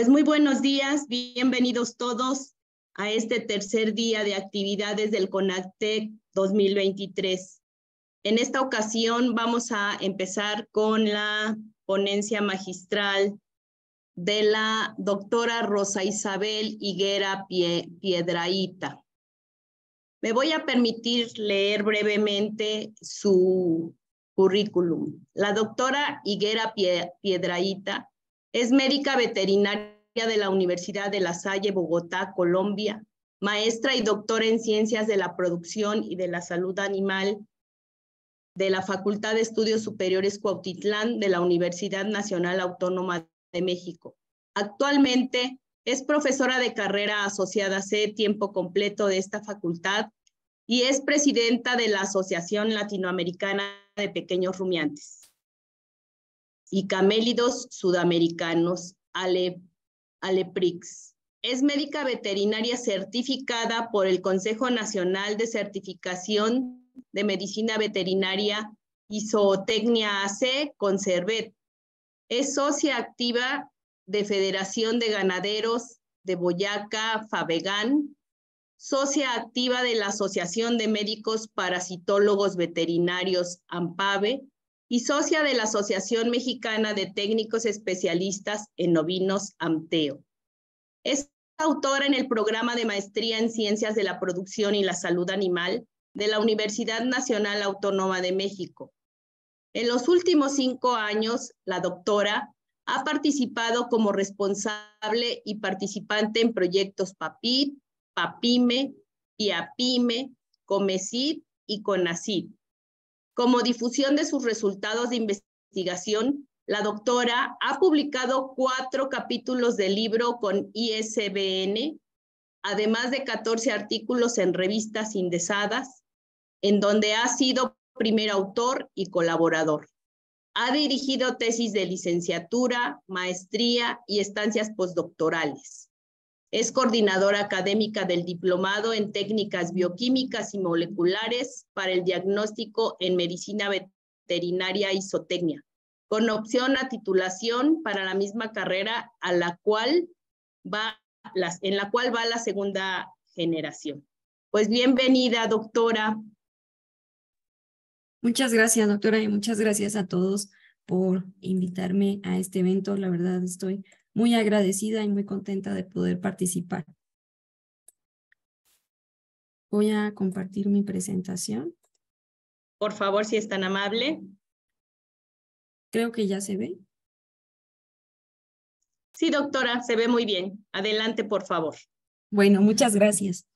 Pues muy buenos días, bienvenidos todos a este tercer día de actividades del CONACTEC 2023. En esta ocasión vamos a empezar con la ponencia magistral de la doctora Rosa Isabel Higuera Piedraíta. Me voy a permitir leer brevemente su currículum. La doctora Higuera Piedraíta es médica veterinaria de la Universidad de La Salle, Bogotá, Colombia, maestra y doctora en ciencias de la producción y de la salud animal de la Facultad de Estudios Superiores Cuautitlán de la Universidad Nacional Autónoma de México. Actualmente es profesora de carrera asociada C tiempo completo de esta facultad y es presidenta de la Asociación Latinoamericana de Pequeños Rumiantes y camélidos sudamericanos, Aleprix. Es médica veterinaria certificada por el Consejo Nacional de Certificación de Medicina Veterinaria y Zootecnia AC con Es socia activa de Federación de Ganaderos de Boyaca, Favegan, socia activa de la Asociación de Médicos Parasitólogos Veterinarios, AMPAVE, y socia de la Asociación Mexicana de Técnicos Especialistas en Novinos, AMTEO. Es autora en el programa de maestría en Ciencias de la Producción y la Salud Animal de la Universidad Nacional Autónoma de México. En los últimos cinco años, la doctora ha participado como responsable y participante en proyectos PAPIP, PAPIME, PIAPIME, COMECIP y CONACIP como difusión de sus resultados de investigación, la doctora ha publicado cuatro capítulos de libro con ISBN, además de 14 artículos en revistas indesadas, en donde ha sido primer autor y colaborador. Ha dirigido tesis de licenciatura, maestría y estancias postdoctorales. Es coordinadora académica del Diplomado en Técnicas Bioquímicas y Moleculares para el Diagnóstico en Medicina Veterinaria y con opción a titulación para la misma carrera a la cual va en la cual va la segunda generación. Pues bienvenida, doctora. Muchas gracias, doctora, y muchas gracias a todos por invitarme a este evento. La verdad, estoy muy agradecida y muy contenta de poder participar. Voy a compartir mi presentación. Por favor, si es tan amable. Creo que ya se ve. Sí, doctora, se ve muy bien. Adelante, por favor. Bueno, muchas gracias.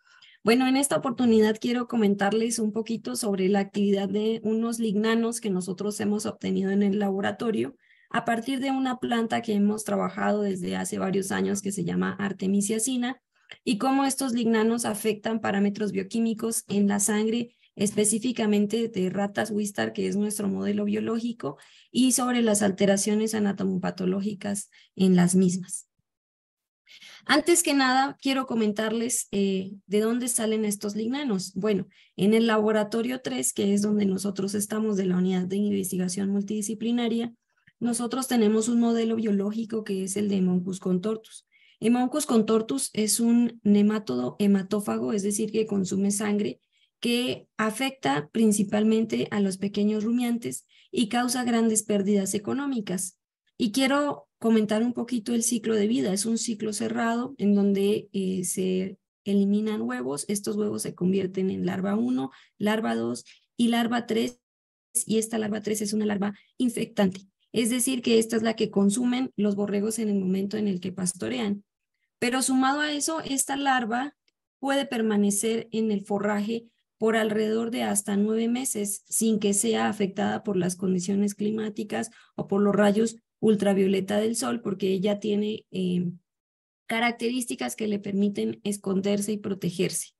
Bueno, en esta oportunidad quiero comentarles un poquito sobre la actividad de unos lignanos que nosotros hemos obtenido en el laboratorio a partir de una planta que hemos trabajado desde hace varios años que se llama Artemisia artemisiacina y cómo estos lignanos afectan parámetros bioquímicos en la sangre, específicamente de ratas Wistar, que es nuestro modelo biológico, y sobre las alteraciones anatomopatológicas en las mismas. Antes que nada, quiero comentarles eh, de dónde salen estos lignanos. Bueno, en el laboratorio 3, que es donde nosotros estamos de la unidad de investigación multidisciplinaria, nosotros tenemos un modelo biológico que es el de Moncus contortus. Hemoncus contortus es un nematodo hematófago, es decir, que consume sangre, que afecta principalmente a los pequeños rumiantes y causa grandes pérdidas económicas. Y quiero comentar un poquito el ciclo de vida. Es un ciclo cerrado en donde eh, se eliminan huevos. Estos huevos se convierten en larva 1, larva 2 y larva 3. Y esta larva 3 es una larva infectante es decir, que esta es la que consumen los borregos en el momento en el que pastorean. Pero sumado a eso, esta larva puede permanecer en el forraje por alrededor de hasta nueve meses sin que sea afectada por las condiciones climáticas o por los rayos ultravioleta del sol, porque ella tiene eh, características que le permiten esconderse y protegerse.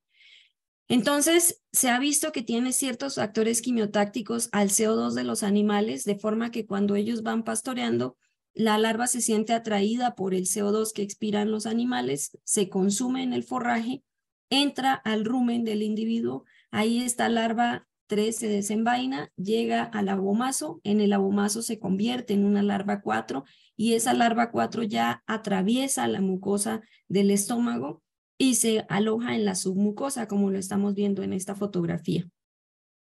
Entonces, se ha visto que tiene ciertos actores quimiotácticos al CO2 de los animales, de forma que cuando ellos van pastoreando, la larva se siente atraída por el CO2 que expiran los animales, se consume en el forraje, entra al rumen del individuo, ahí esta larva 3 se desenvaina, llega al abomazo, en el abomazo se convierte en una larva 4 y esa larva 4 ya atraviesa la mucosa del estómago y se aloja en la submucosa, como lo estamos viendo en esta fotografía.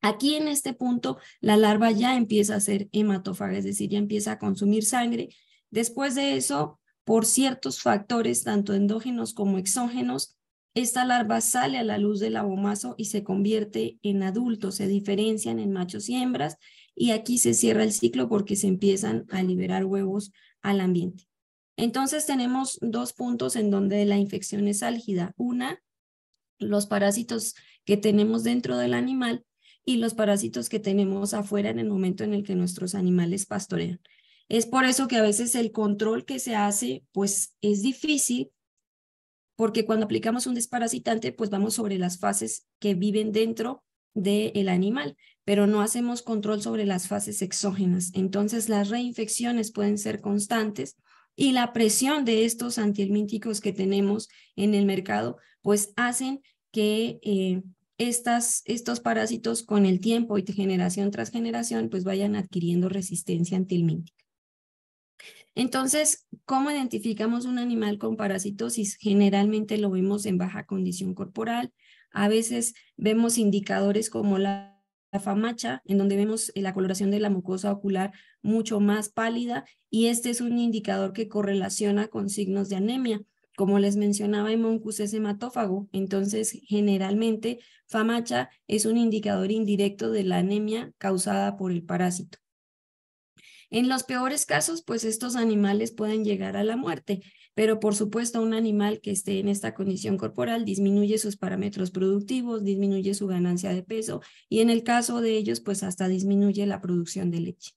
Aquí en este punto, la larva ya empieza a ser hematófaga, es decir, ya empieza a consumir sangre. Después de eso, por ciertos factores, tanto endógenos como exógenos, esta larva sale a la luz del abomazo y se convierte en adulto, se diferencian en machos y hembras, y aquí se cierra el ciclo porque se empiezan a liberar huevos al ambiente. Entonces tenemos dos puntos en donde la infección es álgida. Una, los parásitos que tenemos dentro del animal y los parásitos que tenemos afuera en el momento en el que nuestros animales pastorean. Es por eso que a veces el control que se hace pues es difícil porque cuando aplicamos un desparasitante pues vamos sobre las fases que viven dentro del animal, pero no hacemos control sobre las fases exógenas. Entonces las reinfecciones pueden ser constantes y la presión de estos antihelmínticos que tenemos en el mercado, pues hacen que eh, estas, estos parásitos con el tiempo y generación tras generación, pues vayan adquiriendo resistencia antihelmíntica. Entonces, ¿cómo identificamos un animal con parasitosis? Generalmente lo vemos en baja condición corporal. A veces vemos indicadores como la la famacha, en donde vemos eh, la coloración de la mucosa ocular mucho más pálida y este es un indicador que correlaciona con signos de anemia. Como les mencionaba, Moncus es hematófago, entonces generalmente famacha es un indicador indirecto de la anemia causada por el parásito. En los peores casos, pues estos animales pueden llegar a la muerte pero por supuesto un animal que esté en esta condición corporal disminuye sus parámetros productivos, disminuye su ganancia de peso y en el caso de ellos pues hasta disminuye la producción de leche.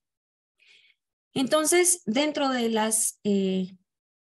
Entonces, dentro de las eh,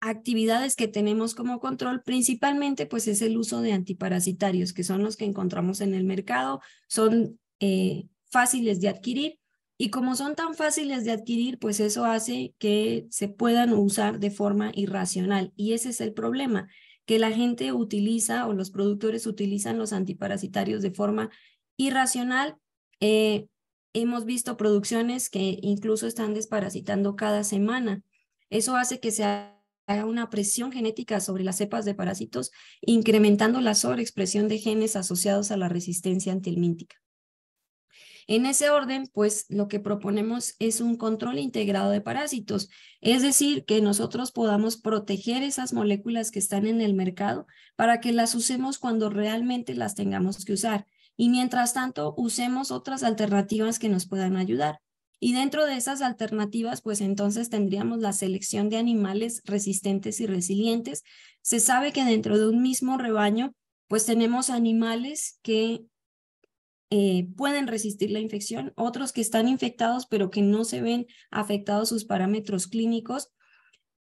actividades que tenemos como control, principalmente pues es el uso de antiparasitarios, que son los que encontramos en el mercado, son eh, fáciles de adquirir y como son tan fáciles de adquirir, pues eso hace que se puedan usar de forma irracional. Y ese es el problema, que la gente utiliza o los productores utilizan los antiparasitarios de forma irracional. Eh, hemos visto producciones que incluso están desparasitando cada semana. Eso hace que se haga una presión genética sobre las cepas de parásitos, incrementando la sobreexpresión de genes asociados a la resistencia antihelmíntica. En ese orden, pues lo que proponemos es un control integrado de parásitos, es decir, que nosotros podamos proteger esas moléculas que están en el mercado para que las usemos cuando realmente las tengamos que usar y mientras tanto usemos otras alternativas que nos puedan ayudar. Y dentro de esas alternativas, pues entonces tendríamos la selección de animales resistentes y resilientes. Se sabe que dentro de un mismo rebaño, pues tenemos animales que eh, pueden resistir la infección, otros que están infectados pero que no se ven afectados sus parámetros clínicos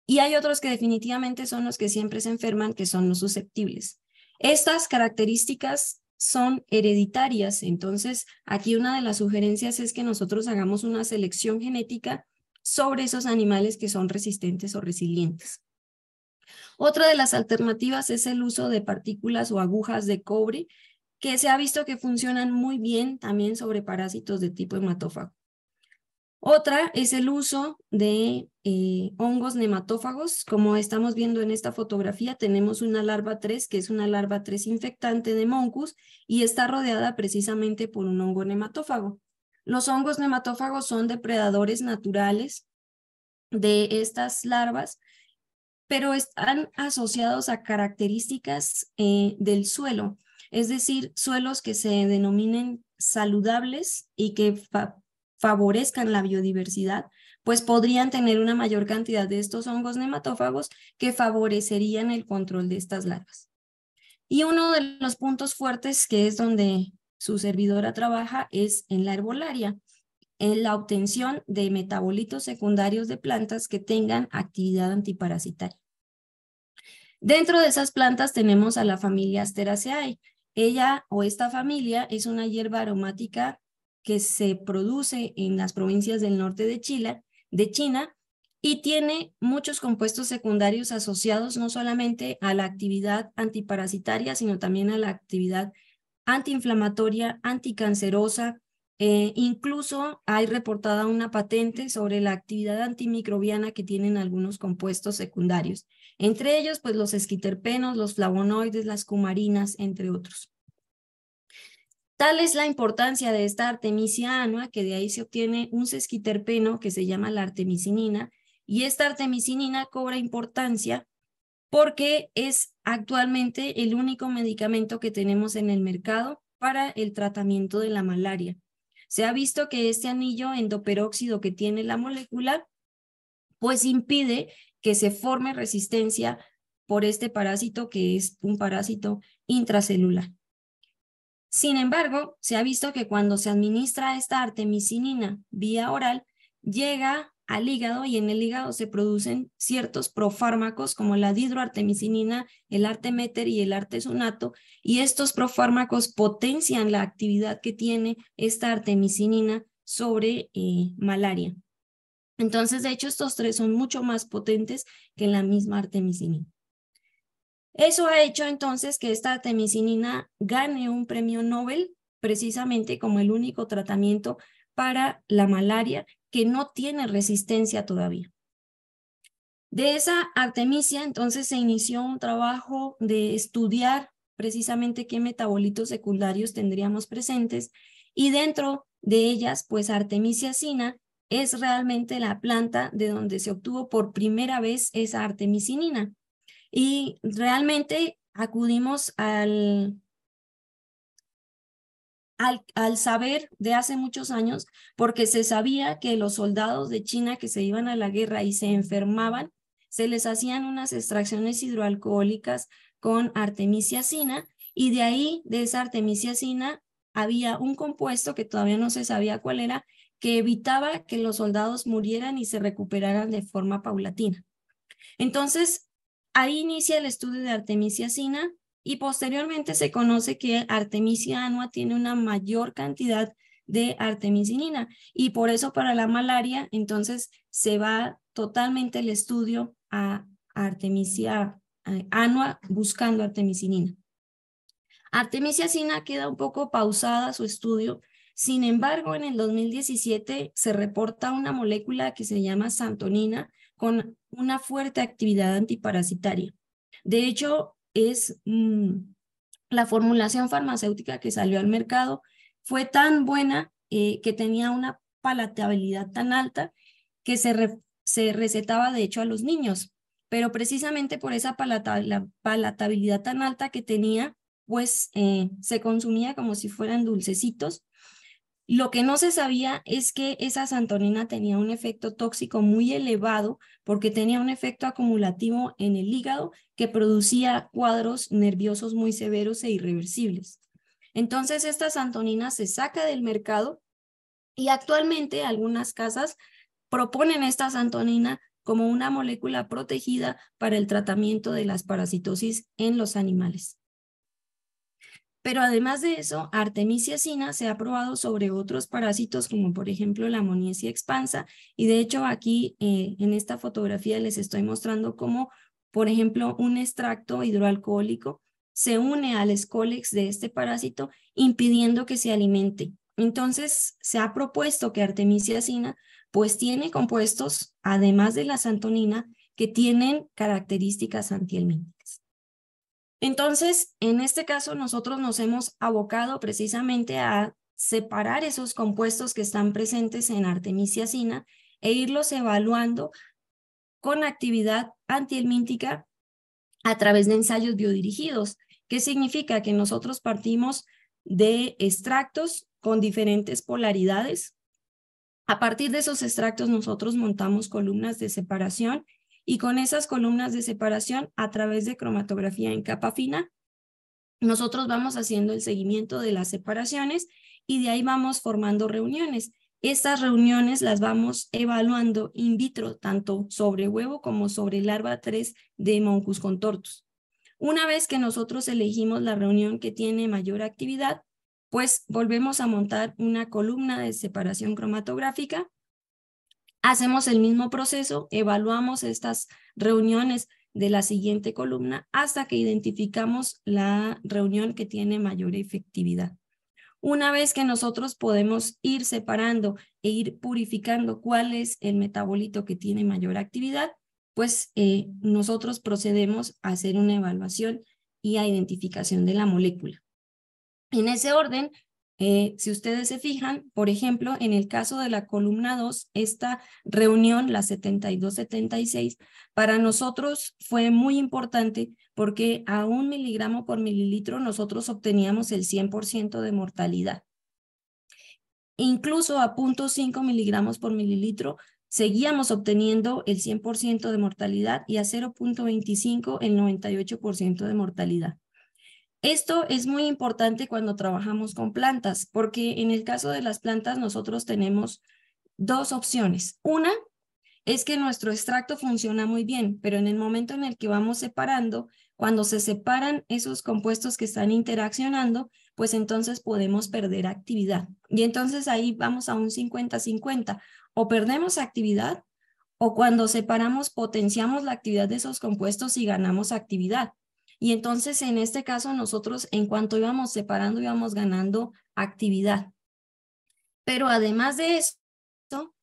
y hay otros que definitivamente son los que siempre se enferman, que son los susceptibles. Estas características son hereditarias, entonces aquí una de las sugerencias es que nosotros hagamos una selección genética sobre esos animales que son resistentes o resilientes. Otra de las alternativas es el uso de partículas o agujas de cobre que se ha visto que funcionan muy bien también sobre parásitos de tipo hematófago. Otra es el uso de eh, hongos nematófagos. Como estamos viendo en esta fotografía, tenemos una larva 3, que es una larva 3 infectante de Moncus, y está rodeada precisamente por un hongo nematófago. Los hongos nematófagos son depredadores naturales de estas larvas, pero están asociados a características eh, del suelo es decir, suelos que se denominen saludables y que favorezcan la biodiversidad, pues podrían tener una mayor cantidad de estos hongos nematófagos que favorecerían el control de estas larvas. Y uno de los puntos fuertes que es donde su servidora trabaja es en la herbolaria, en la obtención de metabolitos secundarios de plantas que tengan actividad antiparasitaria. Dentro de esas plantas tenemos a la familia Asteraceae, ella o esta familia es una hierba aromática que se produce en las provincias del norte de Chile, de China, y tiene muchos compuestos secundarios asociados no solamente a la actividad antiparasitaria, sino también a la actividad antiinflamatoria, anticancerosa, eh, incluso hay reportada una patente sobre la actividad antimicrobiana que tienen algunos compuestos secundarios, entre ellos pues los esquiterpenos, los flavonoides, las cumarinas, entre otros. Tal es la importancia de esta artemisia anua que de ahí se obtiene un sesquiterpeno que se llama la artemisinina y esta artemisinina cobra importancia porque es actualmente el único medicamento que tenemos en el mercado para el tratamiento de la malaria. Se ha visto que este anillo endoperóxido que tiene la molécula, pues impide que se forme resistencia por este parásito que es un parásito intracelular. Sin embargo, se ha visto que cuando se administra esta artemisinina vía oral, llega al hígado y en el hígado se producen ciertos profármacos como la didroartemicinina, el artemeter y el artesonato y estos profármacos potencian la actividad que tiene esta artemisinina sobre eh, malaria. Entonces, de hecho, estos tres son mucho más potentes que la misma artemisinina. Eso ha hecho entonces que esta artemisinina gane un premio Nobel precisamente como el único tratamiento para la malaria que no tiene resistencia todavía. De esa Artemisia, entonces se inició un trabajo de estudiar precisamente qué metabolitos secundarios tendríamos presentes y dentro de ellas, pues Artemisia sina es realmente la planta de donde se obtuvo por primera vez esa artemisinina. Y realmente acudimos al, al, saber de hace muchos años, porque se sabía que los soldados de China que se iban a la guerra y se enfermaban, se les hacían unas extracciones hidroalcohólicas con artemisiacina y de ahí, de esa artemisiacina, había un compuesto que todavía no se sabía cuál era, que evitaba que los soldados murieran y se recuperaran de forma paulatina. Entonces, ahí inicia el estudio de artemisiacina y posteriormente se conoce que Artemisia annua tiene una mayor cantidad de artemisinina y por eso para la malaria entonces se va totalmente el estudio a Artemisia annua buscando artemisinina. Artemisiacina queda un poco pausada su estudio, sin embargo en el 2017 se reporta una molécula que se llama santonina con una fuerte actividad antiparasitaria. De hecho, es mm, la formulación farmacéutica que salió al mercado fue tan buena eh, que tenía una palatabilidad tan alta que se, recetaba de hecho a los niños, pero precisamente por esa palatabilidad tan alta que tenía, pues eh, se consumía como si fueran dulcecitos lo que no se sabía es que esa santonina tenía un efecto tóxico muy elevado porque tenía un efecto acumulativo en el hígado que producía cuadros nerviosos muy severos e irreversibles. Entonces, esta santonina se saca del mercado y actualmente algunas casas proponen esta santonina como una molécula protegida para el tratamiento de las parasitosis en los animales. Pero además de eso, Artemisia se ha probado sobre otros parásitos como por ejemplo la moniesia expansa y de hecho aquí eh, en esta fotografía les estoy mostrando cómo por ejemplo un extracto hidroalcohólico se une al escólex de este parásito impidiendo que se alimente. Entonces se ha propuesto que Artemisia pues tiene compuestos además de la santonina que tienen características antihelmintas. Entonces, en este caso, nosotros nos hemos abocado precisamente a separar esos compuestos que están presentes en artemisiacina e irlos evaluando con actividad antihelmíntica a través de ensayos biodirigidos. ¿Qué significa? Que nosotros partimos de extractos con diferentes polaridades. A partir de esos extractos nosotros montamos columnas de separación y con esas columnas de separación a través de cromatografía en capa fina, nosotros vamos haciendo el seguimiento de las separaciones y de ahí vamos formando reuniones. Estas reuniones las vamos evaluando in vitro, tanto sobre huevo como sobre larva 3 de Moncus contortus. Una vez que nosotros elegimos la reunión que tiene mayor actividad, pues volvemos a montar una columna de separación cromatográfica Hacemos el mismo proceso, evaluamos estas reuniones de la siguiente columna hasta que identificamos la reunión que tiene mayor efectividad. Una vez que nosotros podemos ir separando e ir purificando cuál es el metabolito que tiene mayor actividad, pues eh, nosotros procedemos a hacer una evaluación y a identificación de la molécula. En ese orden, eh, si ustedes se fijan, por ejemplo, en el caso de la columna 2, esta reunión, la 7276, para nosotros fue muy importante porque a un miligramo por mililitro nosotros obteníamos el 100% de mortalidad. Incluso a 0.5 miligramos por mililitro seguíamos obteniendo el 100% de mortalidad y a 0.25 el 98% de mortalidad. Esto es muy importante cuando trabajamos con plantas, porque en el caso de las plantas nosotros tenemos dos opciones. Una es que nuestro extracto funciona muy bien, pero en el momento en el que vamos separando, cuando se separan esos compuestos que están interaccionando, pues entonces podemos perder actividad. Y entonces ahí vamos a un 50-50. O perdemos actividad o cuando separamos potenciamos la actividad de esos compuestos y ganamos actividad. Y entonces, en este caso, nosotros, en cuanto íbamos separando, íbamos ganando actividad. Pero además de eso,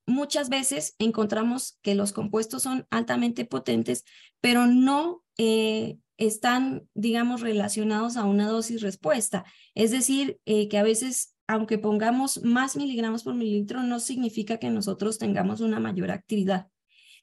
muchas veces encontramos que los compuestos son altamente potentes, pero no eh, están, digamos, relacionados a una dosis respuesta. Es decir, eh, que a veces, aunque pongamos más miligramos por mililitro, no significa que nosotros tengamos una mayor actividad.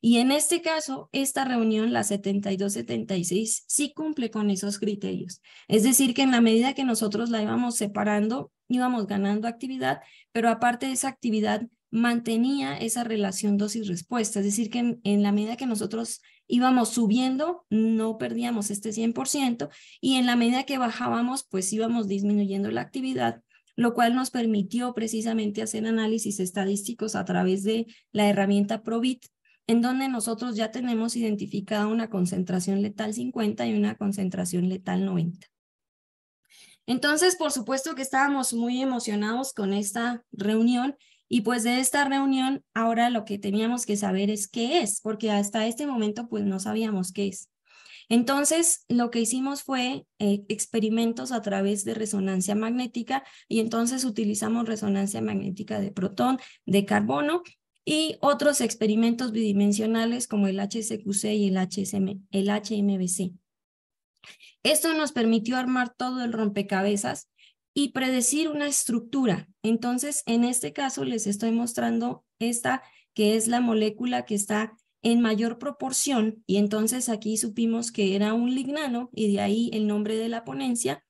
Y en este caso, esta reunión, la 7276, sí cumple con esos criterios. Es decir, que en la medida que nosotros la íbamos separando, íbamos ganando actividad, pero aparte de esa actividad, mantenía esa relación dosis-respuesta. Es decir, que en, la medida que nosotros íbamos subiendo, no perdíamos este 100%, y en la medida que bajábamos, pues íbamos disminuyendo la actividad lo cual nos permitió precisamente hacer análisis estadísticos a través de la herramienta PROBIT, en donde nosotros ya tenemos identificada una concentración letal 50 y una concentración letal 90. Entonces, por supuesto que estábamos muy emocionados con esta reunión y pues de esta reunión ahora lo que teníamos que saber es qué es, porque hasta este momento pues no sabíamos qué es. Entonces, lo que hicimos fue eh, experimentos a través de resonancia magnética y entonces utilizamos resonancia magnética de protón, de carbono y otros experimentos bidimensionales como el HSQC y el, el HMBC. Esto nos permitió armar todo el rompecabezas y predecir una estructura. Entonces, en este caso les estoy mostrando esta que es la molécula que está en mayor proporción y entonces aquí supimos que era un lignano y de ahí el nombre de la ponencia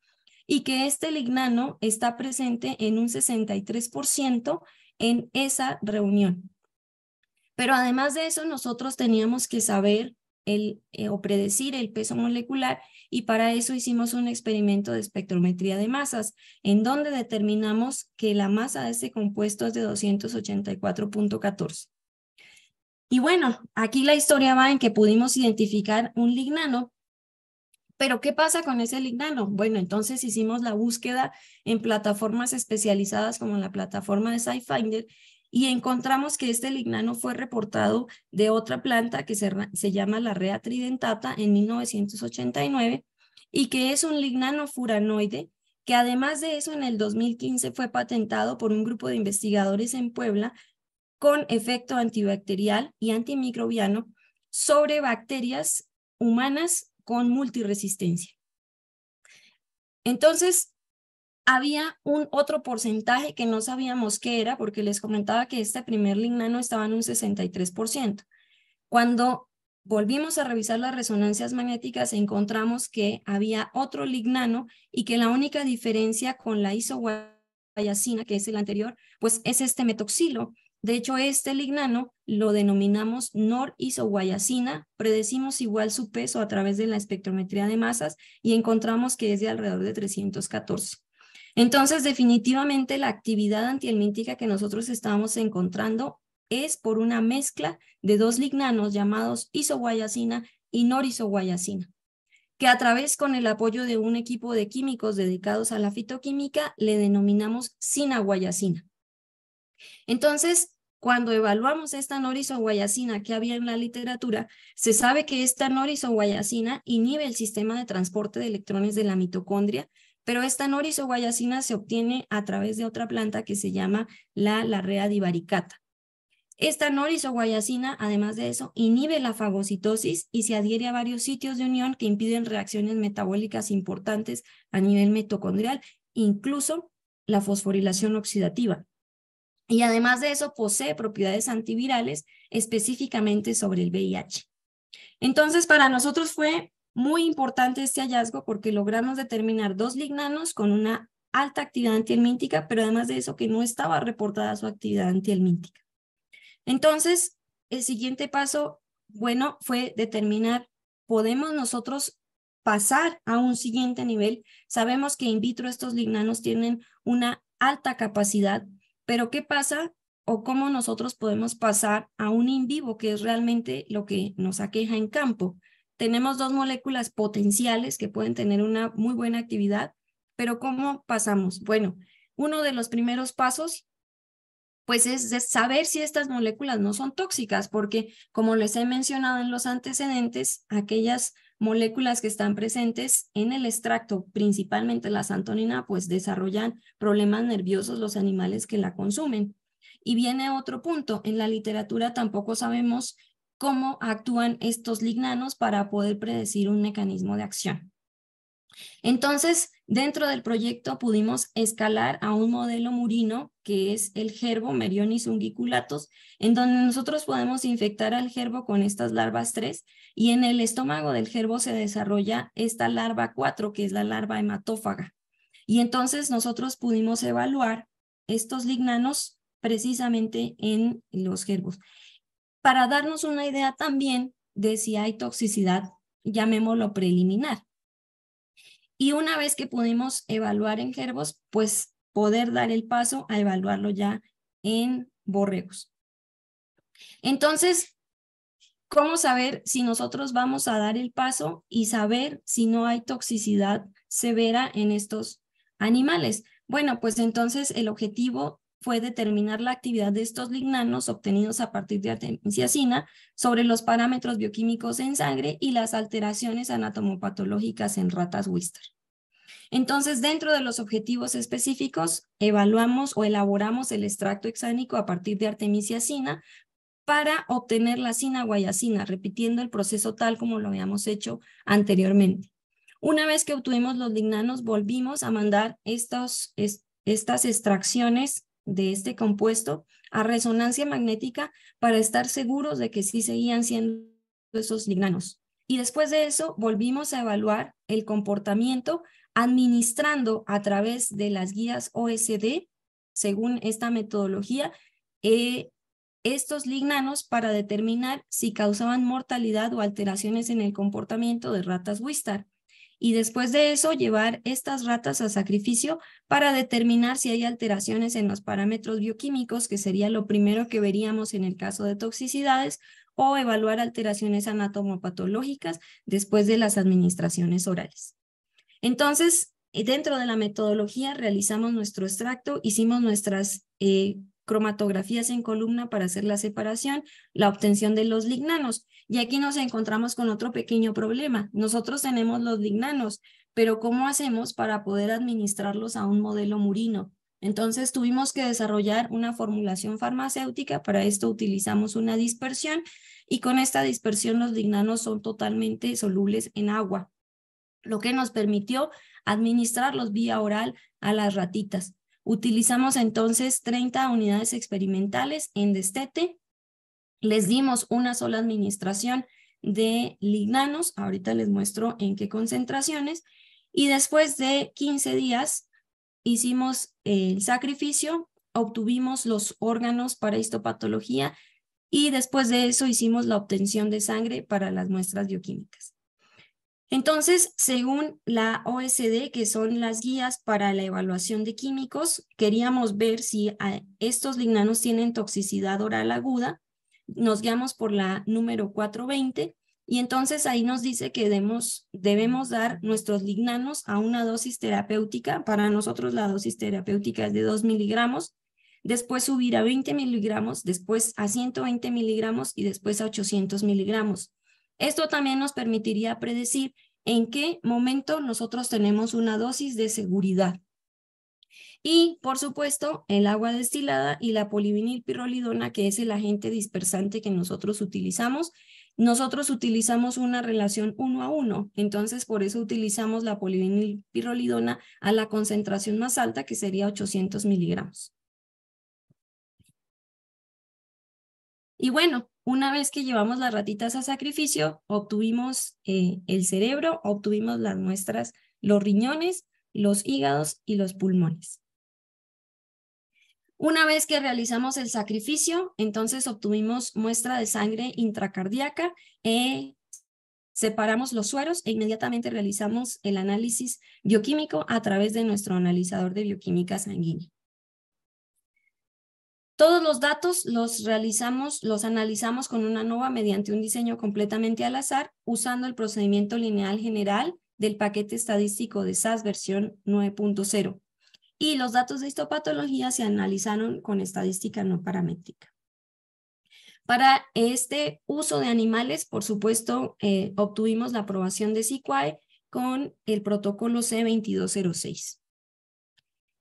y que este lignano está presente en un 63% en esa reunión. Pero además de eso, nosotros teníamos que saber eh, o predecir el peso molecular y para eso hicimos un experimento de espectrometría de masas, en donde determinamos que la masa de este compuesto es de 284.14. Y bueno, aquí la historia va en que pudimos identificar un lignano, pero ¿qué pasa con ese lignano? Bueno, entonces hicimos la búsqueda en plataformas especializadas como la plataforma de SciFinder y encontramos que este lignano fue reportado de otra planta que se, llama la rea tridentata en 1989 y que es un lignano furanoide que además de eso en el 2015 fue patentado por un grupo de investigadores en Puebla con efecto antibacterial y antimicrobiano sobre bacterias humanas con multiresistencia. Entonces, había un otro porcentaje que no sabíamos qué era, porque les comentaba que este primer lignano estaba en un 63%. Cuando volvimos a revisar las resonancias magnéticas, encontramos que había otro lignano y que la única diferencia con la isoguayacina, que es el anterior, pues es este metoxilo. De hecho, este lignano lo denominamos norisoguayacina, predecimos igual su peso a través de la espectrometría de masas y encontramos que es de alrededor de 314. Entonces, definitivamente la actividad antihelmíntica que nosotros estamos encontrando es por una mezcla de dos lignanos llamados isoguayacina y norisoguayacina, que a través con el apoyo de un equipo de químicos dedicados a la fitoquímica le denominamos sinaguayacina. Entonces, cuando evaluamos esta norisoguayacina que había en la literatura, se sabe que esta norisoguayacina inhibe el sistema de transporte de electrones de la mitocondria, pero esta guayacina se obtiene a través de otra planta que se llama la larrea divaricata. Esta o guayacina, además de eso, inhibe la fagocitosis y se adhiere a varios sitios de unión que impiden reacciones metabólicas importantes a nivel mitocondrial, incluso la fosforilación oxidativa. Y además de eso, posee propiedades antivirales específicamente sobre el VIH. Entonces, para nosotros fue muy importante este hallazgo porque logramos determinar dos lignanos con una alta actividad antihelmíntica, pero además de eso que no estaba reportada su actividad antihelmíntica. Entonces, el siguiente paso, bueno, fue determinar, ¿podemos nosotros pasar a un siguiente nivel? Sabemos que in vitro estos lignanos tienen una alta capacidad, pero ¿qué pasa o cómo nosotros podemos pasar a un in vivo, que es realmente lo que nos aqueja en campo? tenemos dos moléculas potenciales que pueden tener una muy buena actividad, pero ¿cómo pasamos? Bueno, uno de los primeros pasos pues es saber si estas moléculas no son tóxicas, porque como les he mencionado en los antecedentes, aquellas moléculas que están presentes en el extracto, principalmente la santonina, pues desarrollan problemas nerviosos los animales que la consumen. Y viene otro punto, en la literatura tampoco sabemos cómo actúan estos lignanos para poder predecir un mecanismo de acción. Entonces, dentro del proyecto pudimos escalar a un modelo murino, que es el gerbo Merionis unguiculatus, en donde nosotros podemos infectar al gerbo con estas larvas 3 y en el estómago del gerbo se desarrolla esta larva 4, que es la larva hematófaga. Y entonces nosotros pudimos evaluar estos lignanos precisamente en los gerbos para darnos una idea también de si hay toxicidad, llamémoslo preliminar. Y una vez que pudimos evaluar en gerbos, pues poder dar el paso a evaluarlo ya en borregos. Entonces, ¿cómo saber si nosotros vamos a dar el paso y saber si no hay toxicidad severa en estos animales? Bueno, pues entonces el objetivo fue determinar la actividad de estos lignanos obtenidos a partir de artemisiacina sobre los parámetros bioquímicos en sangre y las alteraciones anatomopatológicas en ratas Wister. Entonces, dentro de los objetivos específicos, evaluamos o elaboramos el extracto hexánico a partir de artemisiacina para obtener la cina guayacina, repitiendo el proceso tal como lo habíamos hecho anteriormente. Una vez que obtuvimos los lignanos, volvimos a mandar estas extracciones de este compuesto a resonancia magnética para estar seguros de que sí seguían siendo esos lignanos. Y después de eso volvimos a evaluar el comportamiento administrando a través de las guías OSD, según esta metodología, eh, estos lignanos para determinar si causaban mortalidad o alteraciones en el comportamiento de ratas Wistar y después de eso llevar estas ratas a sacrificio para determinar si hay alteraciones en los parámetros bioquímicos, que sería lo primero que veríamos en el caso de toxicidades, o evaluar alteraciones anatomopatológicas después de las administraciones orales. Entonces, eh, dentro de la metodología realizamos nuestro extracto, hicimos nuestras eh, cromatografías en columna para hacer la separación, la obtención de los lignanos. Y aquí nos encontramos con otro pequeño problema. Nosotros tenemos los lignanos, pero ¿cómo hacemos para poder administrarlos a un modelo murino? Entonces tuvimos que desarrollar una formulación farmacéutica, para esto utilizamos una dispersión y con esta dispersión los lignanos son totalmente solubles en agua, lo que nos permitió administrarlos vía oral a las ratitas. Utilizamos entonces 30 unidades experimentales en destete. Les dimos una sola administración de lignanos. Ahorita les muestro en qué concentraciones. Y después de 15 días hicimos el sacrificio, obtuvimos los órganos para histopatología y después de eso hicimos la obtención de sangre para las muestras bioquímicas. Entonces, según la OSD, que son las guías para la evaluación de químicos, queríamos ver si estos lignanos tienen toxicidad oral aguda. Nos guiamos por la número 420 y entonces ahí nos dice que debemos, dar nuestros lignanos a una dosis terapéutica. Para nosotros la dosis terapéutica es de 2 miligramos, después subir a 20 miligramos, después a 120 miligramos y después a 800 miligramos. Esto también nos permitiría predecir en qué momento nosotros tenemos una dosis de seguridad. Y, por supuesto, el agua destilada y la polivinilpirrolidona, que es el agente dispersante que nosotros utilizamos. Nosotros utilizamos una relación uno a uno, entonces por eso utilizamos la polivinilpirrolidona a la concentración más alta, que sería 800 miligramos. Y bueno, una vez que llevamos las ratitas a sacrificio, obtuvimos eh, el cerebro, obtuvimos las muestras, los riñones, los hígados y los pulmones. Una vez que realizamos el sacrificio, entonces obtuvimos muestra de sangre intracardíaca, eh, separamos los sueros e inmediatamente realizamos el análisis bioquímico a través de nuestro analizador de bioquímica sanguínea. Todos los datos los realizamos, los analizamos con una NOVA mediante un diseño completamente al azar, usando el procedimiento lineal general del paquete estadístico de SAS versión 9.0. Y los datos de histopatología se analizaron con estadística no paramétrica. Para este uso de animales, por supuesto, eh, obtuvimos la aprobación de CQI e con el protocolo C2206.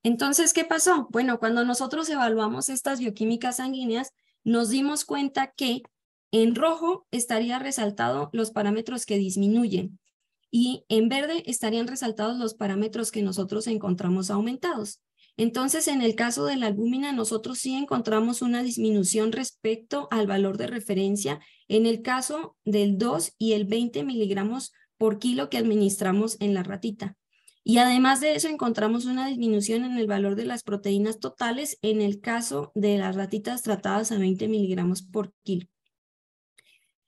Entonces, ¿qué pasó? Bueno, cuando nosotros evaluamos estas bioquímicas sanguíneas, nos dimos cuenta que en rojo estaría resaltado los parámetros que disminuyen y en verde estarían resaltados los parámetros que nosotros encontramos aumentados. Entonces, en el caso de la albúmina, nosotros sí encontramos una disminución respecto al valor de referencia en el caso del 2 y el 20 miligramos por kilo que administramos en la ratita. Y además de eso encontramos una disminución en el valor de las proteínas totales en el caso de las ratitas tratadas a 20 miligramos por kilo.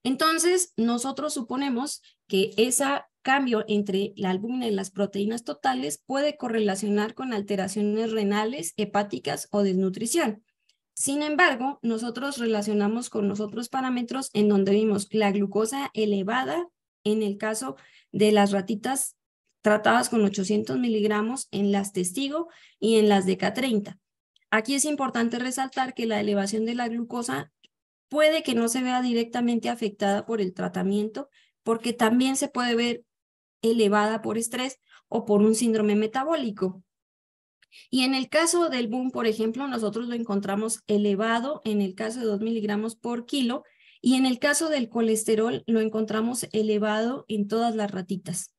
Entonces, nosotros suponemos que ese cambio entre la albúmina y las proteínas totales puede correlacionar con alteraciones renales, hepáticas o desnutrición. Sin embargo, nosotros relacionamos con los otros parámetros en donde vimos la glucosa elevada en el caso de las ratitas tratadas con 800 miligramos en las testigo y en las de k 30 Aquí es importante resaltar que la elevación de la glucosa puede que no se vea directamente afectada por el tratamiento, porque también se puede ver elevada por estrés o por un síndrome metabólico. Y en el caso del boom, por ejemplo, nosotros lo encontramos elevado en el caso de 2 miligramos por kilo y en el caso del colesterol lo encontramos elevado en todas las ratitas.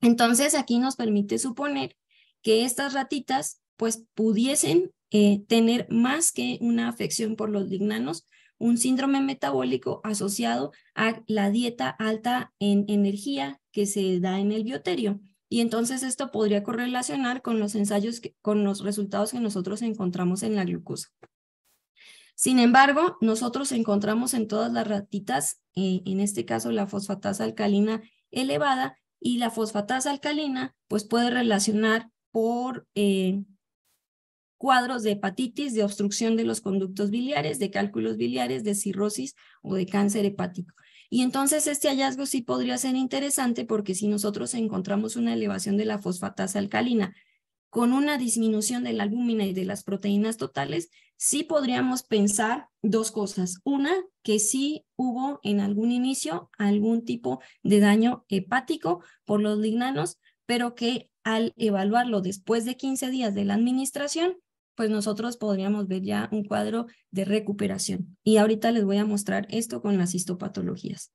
Entonces aquí nos permite suponer que estas ratitas pues pudiesen eh, tener más que una afección por los lignanos, un síndrome metabólico asociado a la dieta alta en energía que se da en el bioterio. Y entonces esto podría correlacionar con los ensayos, con los resultados que nosotros encontramos en la glucosa. Sin embargo, nosotros encontramos en todas las ratitas, eh, en este caso la fosfatasa alcalina elevada, y la fosfatasa alcalina pues puede relacionar por eh, cuadros de hepatitis, de obstrucción de los conductos biliares, de cálculos biliares, de cirrosis o de cáncer hepático. Y entonces este hallazgo sí podría ser interesante porque si nosotros encontramos una elevación de la fosfatasa alcalina con una disminución de la albúmina y de las proteínas totales, sí podríamos pensar dos cosas. Una, que sí hubo en algún inicio algún tipo de daño hepático por los lignanos, pero que al evaluarlo después de 15 días de la administración, pues nosotros podríamos ver ya un cuadro de recuperación. Y ahorita les voy a mostrar esto con las histopatologías.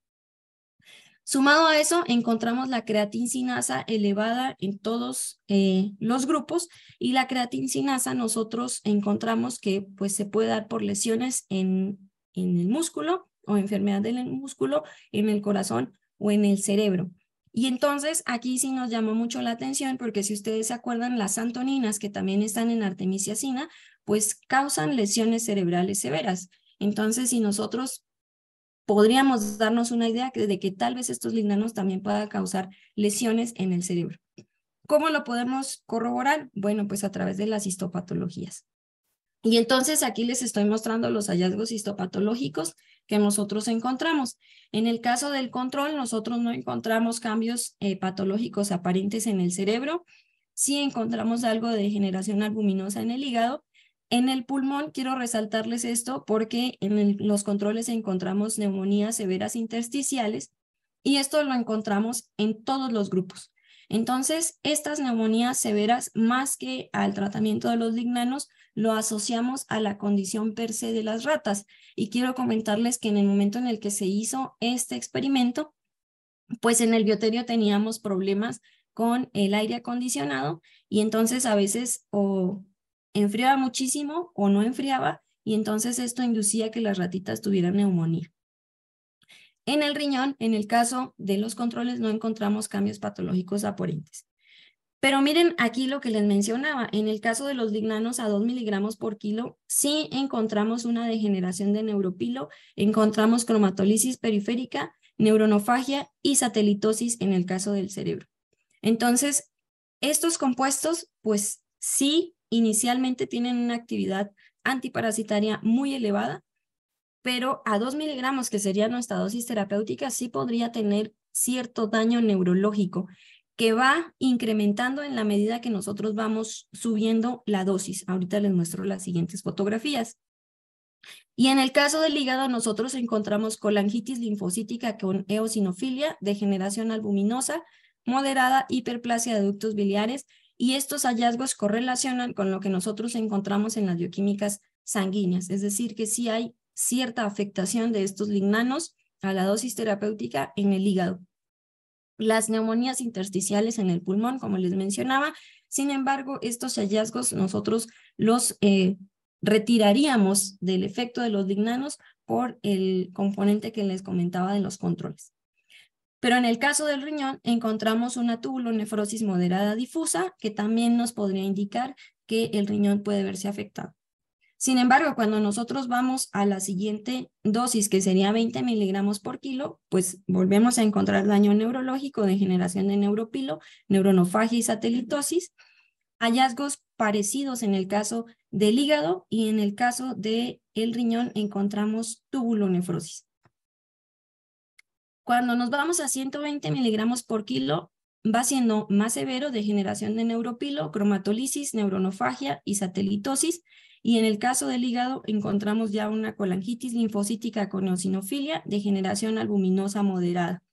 Sumado a eso, encontramos la creatincinasa elevada en todos eh, los grupos y la creatincinasa nosotros encontramos que pues, se puede dar por lesiones en, en el músculo o enfermedad del músculo, en el corazón o en el cerebro. Y entonces aquí sí nos llamó mucho la atención porque si ustedes se acuerdan, las antoninas que también están en artemisiacina, pues causan lesiones cerebrales severas. Entonces, si nosotros podríamos darnos una idea de que tal vez estos lignanos también puedan causar lesiones en el cerebro. ¿Cómo lo podemos corroborar? Bueno, pues a través de las histopatologías. Y entonces aquí les estoy mostrando los hallazgos histopatológicos que nosotros encontramos. En el caso del control, nosotros no encontramos cambios eh, patológicos aparentes en el cerebro, sí encontramos algo de degeneración albuminosa en el hígado, en el pulmón, quiero resaltarles esto porque en los controles encontramos neumonías severas intersticiales y esto lo encontramos en todos los grupos. Entonces, estas neumonías severas, más que al tratamiento de los lignanos, lo asociamos a la condición per se de las ratas. Y quiero comentarles que en el momento en el que se hizo este experimento, pues en el bioterio teníamos problemas con el aire acondicionado y entonces a veces o enfriaba muchísimo o no enfriaba y entonces esto inducía que las ratitas tuvieran neumonía. En el riñón, en el caso de los controles, no encontramos cambios patológicos aparentes. Pero miren aquí lo que les mencionaba, en el caso de los lignanos a 2 miligramos por kilo, sí encontramos una degeneración de neuropilo, encontramos cromatolisis periférica, neuronofagia y satelitosis en el caso del cerebro. Entonces, estos compuestos, pues sí inicialmente tienen una actividad antiparasitaria muy elevada, pero a 2 miligramos, que sería nuestra dosis terapéutica, sí podría tener cierto daño neurológico que va incrementando en la medida que nosotros vamos subiendo la dosis. Ahorita les muestro las siguientes fotografías. Y en el caso del hígado, nosotros encontramos colangitis linfocítica con eosinofilia, degeneración albuminosa, moderada, hiperplasia de ductos biliares, y estos hallazgos correlacionan con lo que nosotros encontramos en las bioquímicas sanguíneas, es decir, que sí hay cierta afectación de estos lignanos a la dosis terapéutica en el hígado. Las neumonías intersticiales en el pulmón, como les mencionaba, sin embargo, estos hallazgos nosotros los eh, retiraríamos del efecto de los lignanos por el componente que les comentaba de los controles. Pero en el caso del riñón encontramos una tubulonefrosis moderada difusa que también nos podría indicar que el riñón puede verse afectado. Sin embargo, cuando nosotros vamos a la siguiente dosis, que sería 20 miligramos por kilo, pues volvemos a encontrar daño neurológico, degeneración de neuropilo, neuronofagia y satelitosis, hallazgos parecidos en el caso del hígado y en el caso del el riñón encontramos tubulonefrosis. Cuando nos vamos a 120 miligramos por kilo, va siendo más severo degeneración de neuropilo, cromatolisis, neuronofagia y satelitosis. Y en el caso del hígado encontramos ya una colangitis linfocítica con eosinofilia, degeneración albuminosa moderada.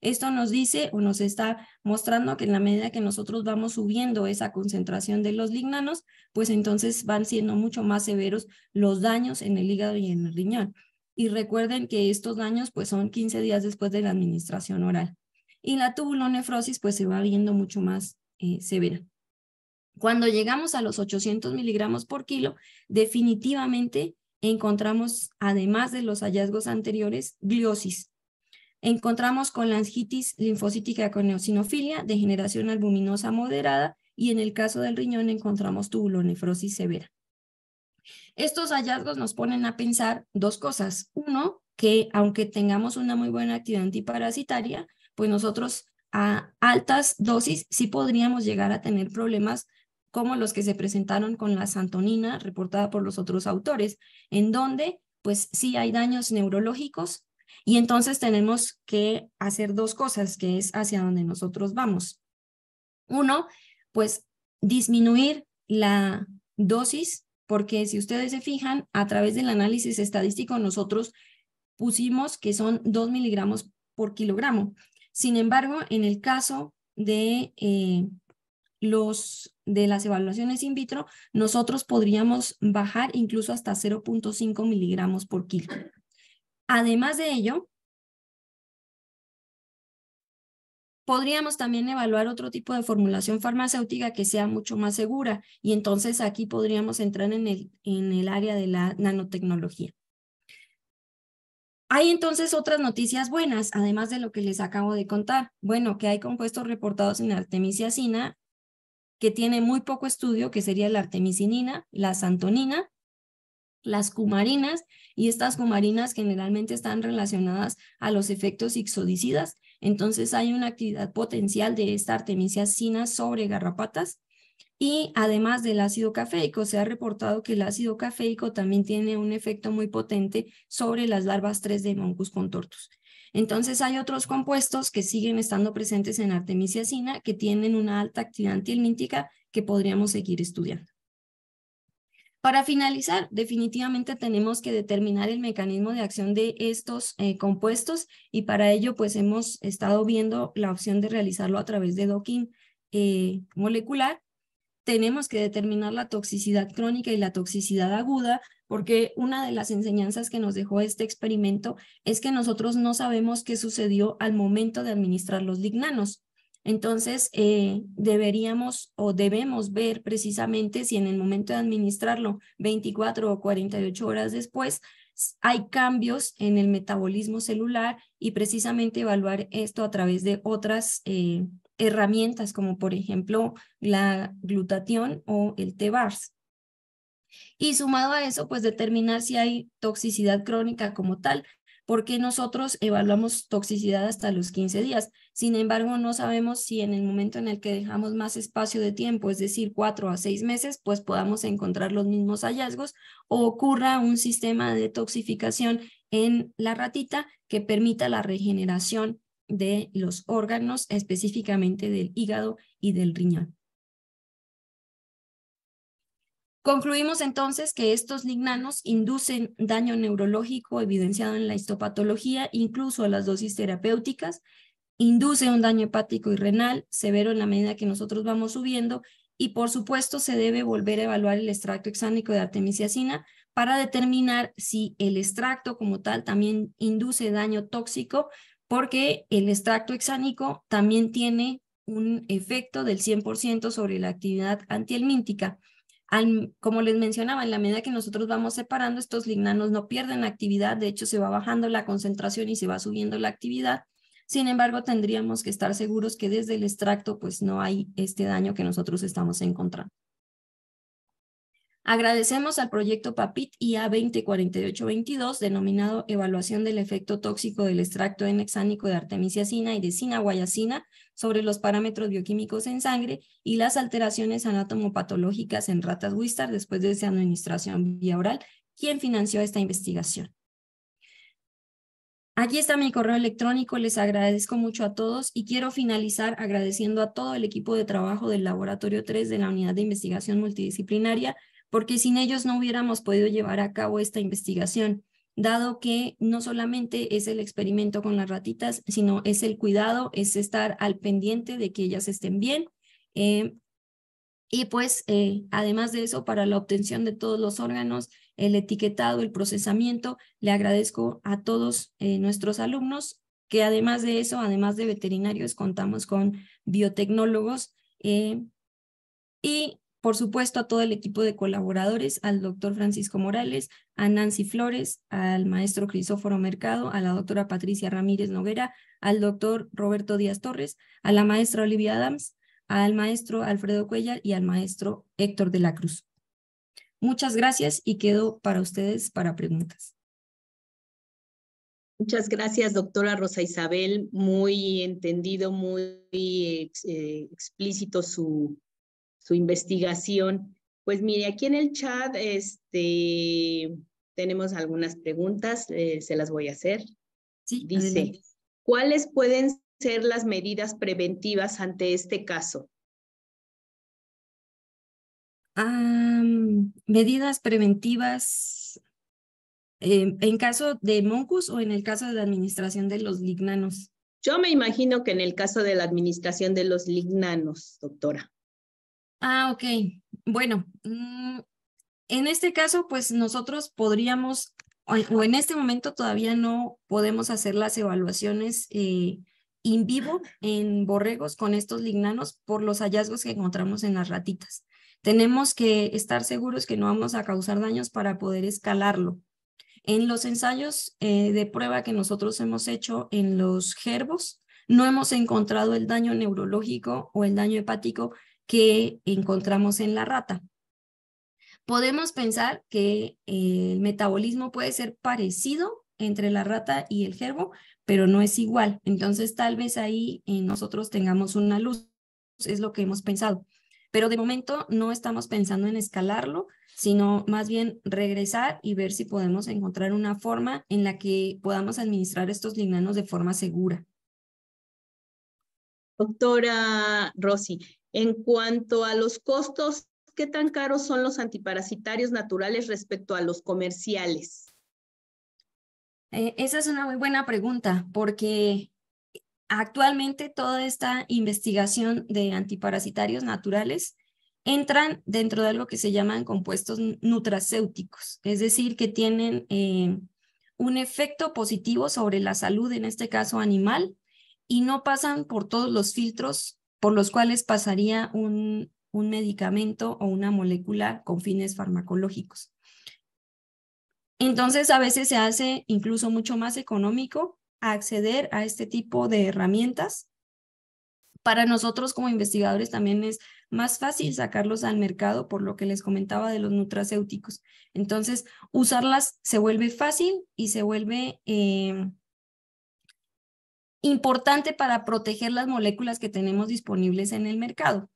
Esto nos dice o nos está mostrando que en la medida que nosotros vamos subiendo esa concentración de los lignanos, pues entonces van siendo mucho más severos los daños en el hígado y en el riñón y recuerden que estos daños pues son 15 días después de la administración oral. Y la tubulonefrosis pues se va viendo mucho más eh, severa. Cuando llegamos a los 800 miligramos por kilo, definitivamente encontramos, además de los hallazgos anteriores, gliosis. Encontramos con colangitis linfocítica con eosinofilia, degeneración albuminosa moderada y en el caso del riñón encontramos tubulonefrosis severa. Estos hallazgos nos ponen a pensar dos cosas. Uno, que aunque tengamos una muy buena actividad antiparasitaria, pues nosotros a altas dosis sí podríamos llegar a tener problemas como los que se presentaron con la santonina reportada por los otros autores, en donde pues sí hay daños neurológicos y entonces tenemos que hacer dos cosas, que es hacia donde nosotros vamos. Uno, pues disminuir la dosis porque si ustedes se fijan, a través del análisis estadístico nosotros pusimos que son 2 miligramos por kilogramo. Sin embargo, en el caso de, eh, los, de las evaluaciones in vitro, nosotros podríamos bajar incluso hasta 0.5 miligramos por kilo. Además de ello, Podríamos también evaluar otro tipo de formulación farmacéutica que sea mucho más segura y entonces aquí podríamos entrar en el, en el área de la nanotecnología. Hay entonces otras noticias buenas, además de lo que les acabo de contar. Bueno, que hay compuestos reportados en artemisiacina que tiene muy poco estudio, que sería la artemisinina, la santonina, las cumarinas, y estas cumarinas generalmente están relacionadas a los efectos ixodicidas entonces hay una actividad potencial de esta artemisia artemisiacina sobre garrapatas y además del ácido caféico, se ha reportado que el ácido caféico también tiene un efecto muy potente sobre las larvas 3 de Moncus contortus. Entonces hay otros compuestos que siguen estando presentes en artemisia sina que tienen una alta actividad antihelmíntica que podríamos seguir estudiando. Para finalizar, definitivamente tenemos que determinar el mecanismo de acción de estos eh, compuestos y para ello pues hemos estado viendo la opción de realizarlo a través de docking eh, molecular. Tenemos que determinar la toxicidad crónica y la toxicidad aguda porque una de las enseñanzas que nos dejó este experimento es que nosotros no sabemos qué sucedió al momento de administrar los lignanos. Entonces, eh, deberíamos o debemos ver precisamente si en el momento de administrarlo 24 o 48 horas después hay cambios en el metabolismo celular y precisamente evaluar esto a través de otras eh, herramientas como por ejemplo la glutatión o el TBARS. Y sumado a eso, pues determinar si hay toxicidad crónica como tal, porque nosotros evaluamos toxicidad hasta los 15 días. Sin embargo, no sabemos si en el momento en el que dejamos más espacio de tiempo, es decir, cuatro a seis meses, pues podamos encontrar los mismos hallazgos o ocurra un sistema de toxificación en la ratita que permita la regeneración de los órganos, específicamente del hígado y del riñón. Concluimos entonces que estos lignanos inducen daño neurológico evidenciado en la histopatología, incluso a las dosis terapéuticas, induce un daño hepático y renal severo en la medida que nosotros vamos subiendo y por supuesto se debe volver a evaluar el extracto hexánico de artemisiacina para determinar si el extracto como tal también induce daño tóxico porque el extracto hexánico también tiene un efecto del 100% sobre la actividad antihelmíntica como les mencionaba, en la medida que nosotros vamos separando, estos lignanos no pierden actividad, de hecho se va bajando la concentración y se va subiendo la actividad. Sin embargo, tendríamos que estar seguros que desde el extracto pues no hay este daño que nosotros estamos encontrando. Agradecemos al proyecto PAPIT IA 204822, denominado Evaluación del efecto tóxico del extracto hexánico de artemisiacina y de guayacina sobre los parámetros bioquímicos en sangre y las alteraciones anatomopatológicas en ratas Wistar después de su administración vía oral, quien financió esta investigación. Aquí está mi correo electrónico, les agradezco mucho a todos y quiero finalizar agradeciendo a todo el equipo de trabajo del Laboratorio 3 de la Unidad de Investigación Multidisciplinaria, porque sin ellos no hubiéramos podido llevar a cabo esta investigación, dado que no solamente es el experimento con las ratitas, sino es el cuidado, es estar al pendiente de que ellas estén bien. Eh, y pues, eh, además de eso, para la obtención de todos los órganos, el etiquetado, el procesamiento, le agradezco a todos eh, nuestros alumnos, que además de eso, además de veterinarios, contamos con biotecnólogos. y por supuesto, a todo el equipo de colaboradores, al doctor Francisco Morales, a Nancy Flores, al maestro Crisóforo Mercado, a la doctora Patricia Ramírez Noguera, al doctor Roberto Díaz Torres, a la maestra Olivia Adams, al maestro Alfredo Cuellar y al maestro Héctor de la Cruz. Muchas gracias y quedo para ustedes para preguntas. Muchas gracias, doctora Rosa Isabel. Muy entendido, muy eh, eh, explícito su, su investigación. Pues mire, aquí en el chat este, tenemos algunas preguntas, eh, se las voy a hacer. Sí, Dice, ¿cuáles pueden ser las medidas preventivas ante este caso? medidas preventivas em, en caso de Moncus o en el caso de la administración de los lignanos. Yo me imagino que en el caso de la administración de los lignanos, doctora. Ah, ok. Bueno, mm, en este caso, pues nosotros podríamos, o, en este momento todavía no podemos hacer las evaluaciones eh, in vivo en borregos con estos lignanos por los hallazgos que encontramos en las ratitas. Tenemos que estar seguros que no vamos a causar daños para poder escalarlo. En los ensayos eh, de prueba que nosotros hemos hecho en los gerbos, no hemos encontrado el daño neurológico o el daño hepático que encontramos en la rata. Podemos pensar que el metabolismo puede ser parecido entre la rata y el gerbo, pero no es igual. Entonces, tal vez ahí eh, nosotros tengamos una luz, es lo que hemos pensado. Pero de momento no estamos pensando en escalarlo, sino más bien regresar y ver si podemos encontrar una forma en la que podamos administrar estos lignanos de forma segura. Doctora Rossi, en cuanto a los costos, ¿qué tan caros son los antiparasitarios naturales respecto a los comerciales? Eh, esa es una muy buena pregunta porque actualmente toda esta investigación de antiparasitarios naturales entran dentro de algo que se llaman compuestos nutracéuticos, es decir, que tienen eh, un efecto positivo sobre la salud, en este caso animal, y no pasan por todos los filtros por los cuales pasaría un, medicamento o una molécula con fines farmacológicos. Entonces, a veces se hace incluso mucho más económico acceder a este tipo de herramientas. Para nosotros como investigadores también es más fácil sacarlos al mercado por lo que les comentaba de los nutracéuticos. Entonces, usarlas se vuelve fácil y se vuelve eh, importante para proteger las moléculas que tenemos disponibles en el mercado,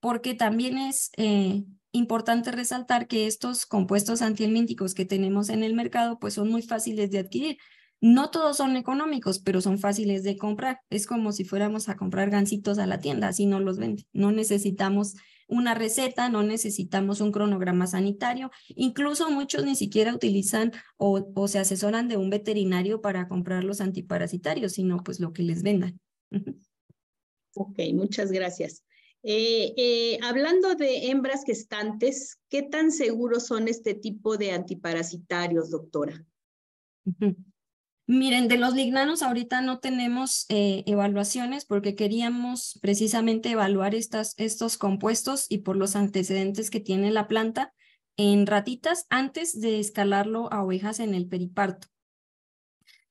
porque también es eh, importante resaltar que estos compuestos antihelmínticos que tenemos en el mercado pues son muy fáciles de adquirir. No todos son económicos, pero son fáciles de comprar. Es como si fuéramos a comprar gansitos a la tienda, así no los venden. No necesitamos una receta, no necesitamos un cronograma sanitario. Incluso muchos ni siquiera utilizan o, se asesoran de un veterinario para comprar los antiparasitarios, sino pues lo que les vendan. Ok, muchas gracias. Eh, eh, hablando de hembras gestantes, ¿qué tan seguros son este tipo de antiparasitarios, doctora? Miren, de los lignanos ahorita no tenemos eh, evaluaciones porque queríamos precisamente evaluar estas, estos compuestos y por los antecedentes que tiene la planta en ratitas antes de escalarlo a ovejas en el periparto.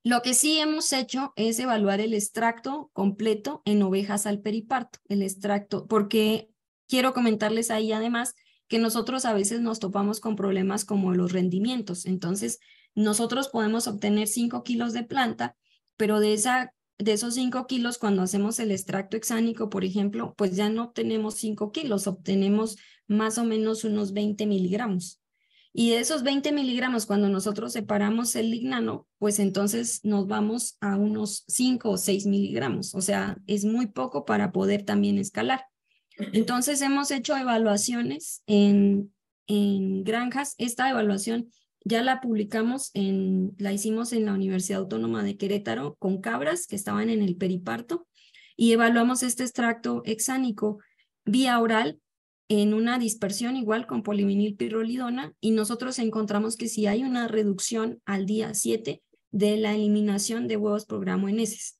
Lo que sí hemos hecho es evaluar el extracto completo en ovejas al periparto, el extracto, porque quiero comentarles ahí además que nosotros a veces nos topamos con problemas como los rendimientos. Entonces, nosotros podemos obtener 5 kilos de planta, pero de, esa, de esos 5 kilos, cuando hacemos el extracto hexánico por ejemplo, pues ya no obtenemos 5 kilos, obtenemos más o menos unos 20 miligramos. Y de esos 20 miligramos, cuando nosotros separamos el lignano, pues entonces nos vamos a unos 5 o 6 miligramos. O sea, es muy poco para poder también escalar. Entonces hemos hecho evaluaciones en, en granjas. Esta evaluación ya la publicamos, en, la hicimos en la Universidad Autónoma de Querétaro con cabras que estaban en el periparto y evaluamos este extracto hexánico vía oral en una dispersión igual con polivinil pirrolidona y nosotros encontramos que si hay una reducción al día 7 de la eliminación de huevos en heces.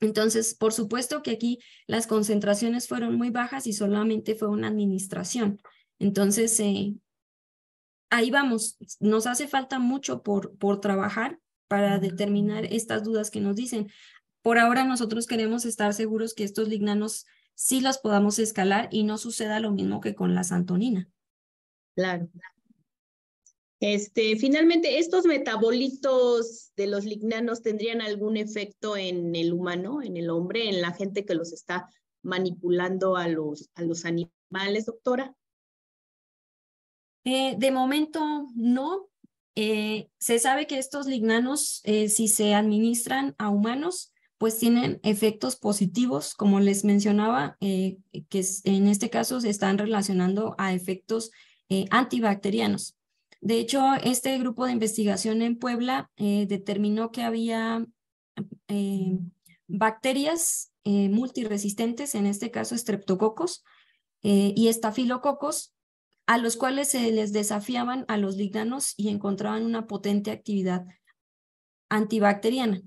Entonces, por supuesto que aquí las concentraciones fueron muy bajas y solamente fue una administración. Entonces, eh, ahí vamos, nos hace falta mucho por, por trabajar para determinar estas dudas que nos dicen. Por ahora nosotros queremos estar seguros que estos lignanos sí los podamos escalar y no suceda lo mismo que con la santonina. Claro. Este, finalmente, ¿estos metabolitos de los lignanos tendrían algún efecto en el humano, en el hombre, en la gente que los está manipulando a los, a los animales, doctora? Eh, de momento no. Eh, se sabe que estos lignanos, eh, si se administran a humanos, pues tienen efectos positivos, como les mencionaba, que en este caso se están relacionando a efectos antibacterianos. De hecho, este grupo de investigación en Puebla determinó que había bacterias multiresistentes, en este caso estreptococos y estafilococos, a los cuales se les desafiaban a los lignanos y encontraban una potente actividad antibacteriana.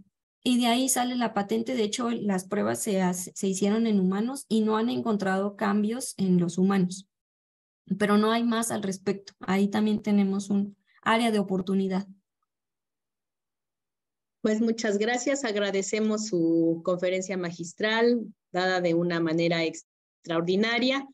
Y de ahí sale la patente. De hecho, las pruebas se, se hicieron en humanos y no han encontrado cambios en los humanos. Pero no hay más al respecto. Ahí también tenemos un área de oportunidad. Pues muchas gracias. Agradecemos su conferencia magistral, dada de una manera extraordinaria.